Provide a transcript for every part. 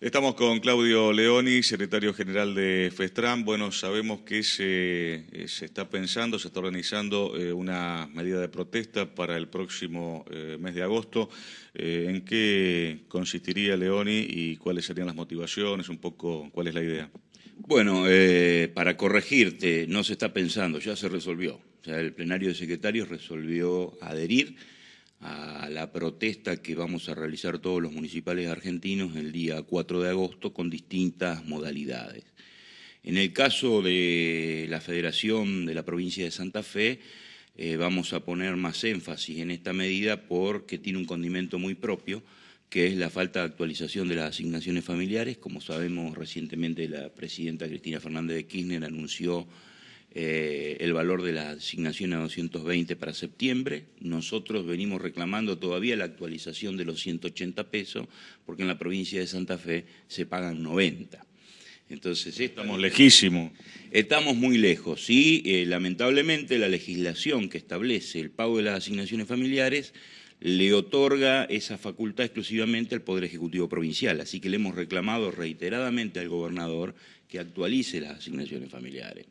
Estamos con Claudio Leoni, secretario general de FESTRAN. Bueno, sabemos que se, eh, está pensando, se está organizando eh, una medida de protesta para el próximo eh, mes de agosto. ¿En qué consistiría Leoni y cuáles serían las motivaciones? Un poco, ¿cuál es la idea? Bueno, para corregirte, no se está pensando, ya se resolvió. sea, el plenario de secretarios resolvió adherir a la protesta que vamos a realizar todos los municipales argentinos el día 4 de agosto con distintas modalidades. En el caso de la Federación de la Provincia de Santa Fe, eh, vamos a poner más énfasis en esta medida porque tiene un condimento muy propio, que es la falta de actualización de las asignaciones familiares. Como sabemos, recientemente la presidenta Cristina Fernández de Kirchner anunció eh, el valor de la asignación a 220 para septiembre. Nosotros venimos reclamando todavía la actualización de los 180 pesos, porque en la provincia de Santa Fe se pagan 90. Entonces, estamos lejísimos. Estamos muy lejos, Y eh, lamentablemente, la legislación que establece el pago de las asignaciones familiares le otorga esa facultad exclusivamente al Poder Ejecutivo Provincial. Así que le hemos reclamado reiteradamente al gobernador que actualice las asignaciones familiares.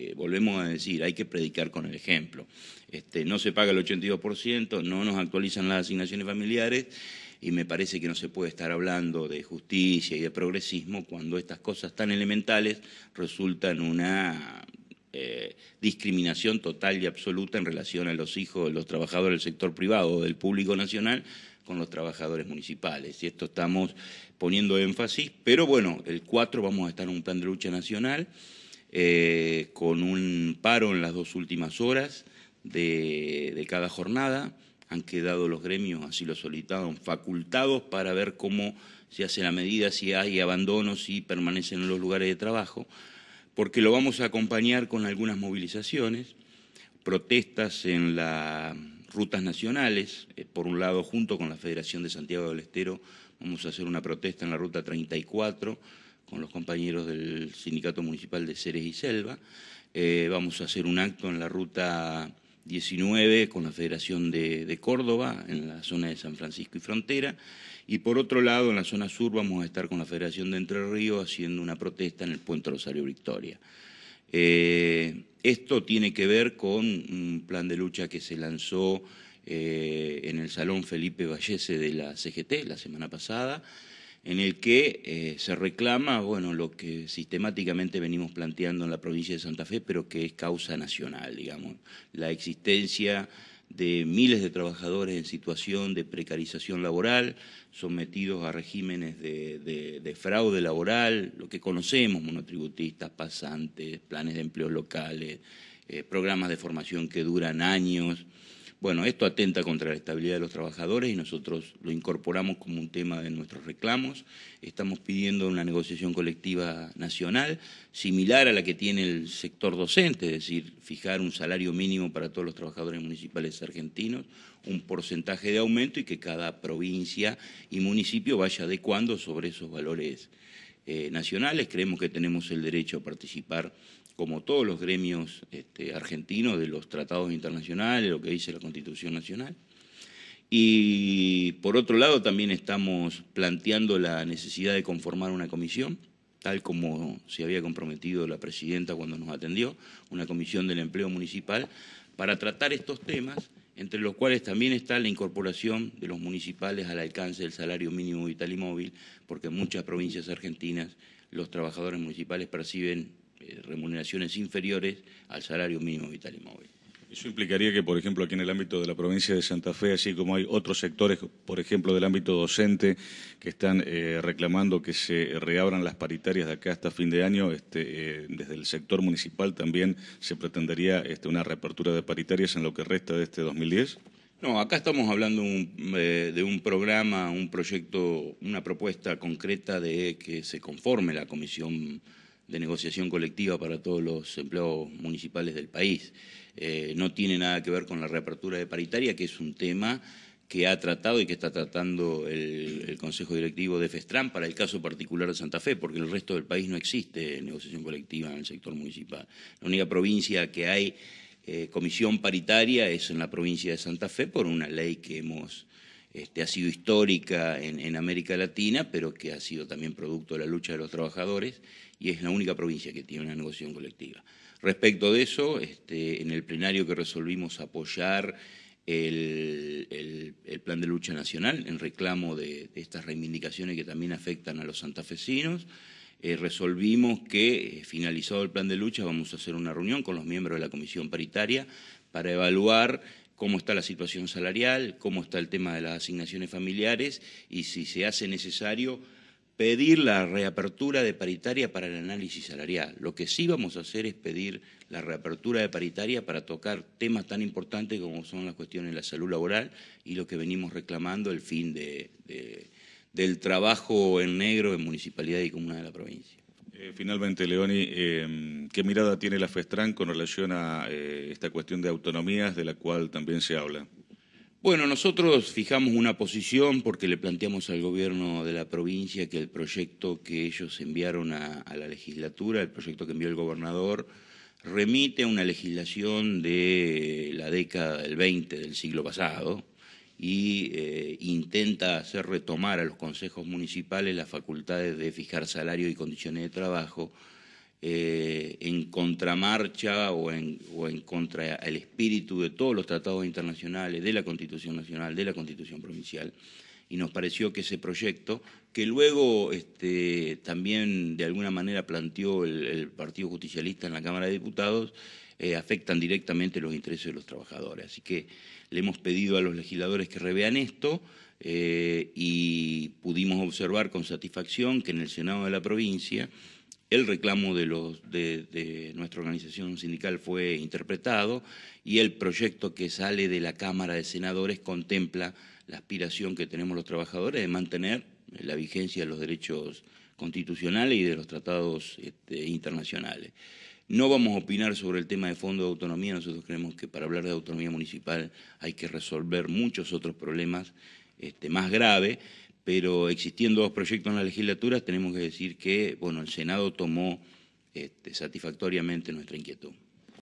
Eh, volvemos a decir, hay que predicar con el ejemplo. Este, no se paga el 82%, no nos actualizan las asignaciones familiares y me parece que no se puede estar hablando de justicia y de progresismo cuando estas cosas tan elementales resultan una eh, discriminación total y absoluta en relación a los hijos de los trabajadores del sector privado o del público nacional con los trabajadores municipales. Y esto estamos poniendo énfasis, pero bueno, el 4 vamos a estar en un plan de lucha nacional. Eh, con un paro en las dos últimas horas de, cada jornada. Han quedado los gremios, así lo solicitaron, facultados para ver cómo se hace la medida, si hay abandono, si permanecen en los lugares de trabajo, porque lo vamos a acompañar con algunas movilizaciones, protestas en las rutas nacionales, eh, por un lado junto con la Federación de Santiago del Estero, vamos a hacer una protesta en la ruta 34, con los compañeros del Sindicato Municipal de Ceres y Selva. Eh, vamos a hacer un acto en la ruta 19 con la Federación de, Córdoba, en la zona de San Francisco y Frontera. Y por otro lado, en la zona sur vamos a estar con la Federación de Entre Ríos haciendo una protesta en el puente Rosario Victoria. Eh, esto tiene que ver con un plan de lucha que se lanzó eh, en el Salón Felipe Vallese de la CGT la semana pasada, en el que eh, se reclama bueno, lo que sistemáticamente venimos planteando en la provincia de Santa Fe, pero que es causa nacional, digamos, la existencia de miles de trabajadores en situación de precarización laboral, sometidos a regímenes de, fraude laboral, lo que conocemos, monotributistas, pasantes, planes de empleo locales, eh, programas de formación que duran años. Bueno, esto atenta contra la estabilidad de los trabajadores y nosotros lo incorporamos como un tema de nuestros reclamos. Estamos pidiendo una negociación colectiva nacional similar a la que tiene el sector docente, es decir, fijar un salario mínimo para todos los trabajadores municipales argentinos, un porcentaje de aumento y que cada provincia y municipio vaya adecuando sobre esos valores eh, nacionales. Creemos que tenemos el derecho a participar como todos los gremios este, argentinos, de los tratados internacionales, lo que dice la Constitución Nacional. Y por otro lado, también estamos planteando la necesidad de conformar una comisión, tal como se había comprometido la presidenta cuando nos atendió, una comisión del empleo municipal, para tratar estos temas, entre los cuales también está la incorporación de los municipales al alcance del salario mínimo vital y móvil, porque en muchas provincias argentinas los trabajadores municipales perciben eh, remuneraciones inferiores al salario mínimo vital y móvil. Eso implicaría que, por ejemplo, aquí en el ámbito de la provincia de Santa Fe, así como hay otros sectores, por ejemplo, del ámbito docente, que están eh, reclamando que se reabran las paritarias de acá hasta fin de año, este, eh, desde el sector municipal también se pretendería este, una reapertura de paritarias en lo que resta de este 2010. No, acá estamos hablando de un programa, un proyecto, una propuesta concreta de que se conforme la comisión de negociación colectiva para todos los empleados municipales del país. Eh, no tiene nada que ver con la reapertura de paritaria, que es un tema que ha tratado y que está tratando el, Consejo Directivo de Festrán para el caso particular de Santa Fe, porque en el resto del país no existe negociación colectiva en el sector municipal. La única provincia que hay eh, comisión paritaria es en la provincia de Santa Fe por una ley que hemos este, ha sido histórica en, América Latina, pero que ha sido también producto de la lucha de los trabajadores y es la única provincia que tiene una negociación colectiva. Respecto de eso, este, en el plenario que resolvimos apoyar el, plan de lucha nacional en reclamo de, estas reivindicaciones que también afectan a los santafesinos, eh, resolvimos que, eh, finalizado el plan de lucha, vamos a hacer una reunión con los miembros de la comisión paritaria para evaluar cómo está la situación salarial, cómo está el tema de las asignaciones familiares y si se hace necesario pedir la reapertura de paritaria para el análisis salarial. Lo que sí vamos a hacer es pedir la reapertura de paritaria para tocar temas tan importantes como son las cuestiones de la salud laboral y lo que venimos reclamando, el fin del trabajo en negro en municipalidad y comuna de la provincia. Eh, finalmente, Leoni, em, ¿qué mirada tiene la FESTRAN con relación a eh, esta cuestión de autonomías de la cual también se habla? Bueno, nosotros fijamos una posición porque le planteamos al gobierno de la provincia que el proyecto que ellos enviaron a, a la legislatura, el proyecto que envió el gobernador, remite a una legislación de la década del 20 del siglo pasado, y eh, intenta hacer retomar a los consejos municipales las facultades de fijar salario y condiciones de trabajo eh, en contramarcha o en, contra el espíritu de todos los tratados internacionales, de la Constitución Nacional, de la Constitución Provincial. Y nos pareció que ese proyecto, que luego este, también de alguna manera planteó el Partido Justicialista en la Cámara de Diputados, eh, afectan directamente los intereses de los trabajadores. Así que le hemos pedido a los legisladores que revean esto eh, y pudimos observar con satisfacción que en el Senado de la provincia el reclamo de, los, de, nuestra organización sindical fue interpretado y el proyecto que sale de la Cámara de Senadores contempla la aspiración que tenemos los trabajadores de mantener la vigencia de los derechos constitucionales y de los tratados este, internacionales. No vamos a opinar sobre el tema de fondo de autonomía. Nosotros creemos que para hablar de autonomía municipal hay que resolver muchos otros problemas este, más graves, pero existiendo dos proyectos en la legislatura, tenemos que decir que bueno, el Senado tomó este, satisfactoriamente nuestra inquietud.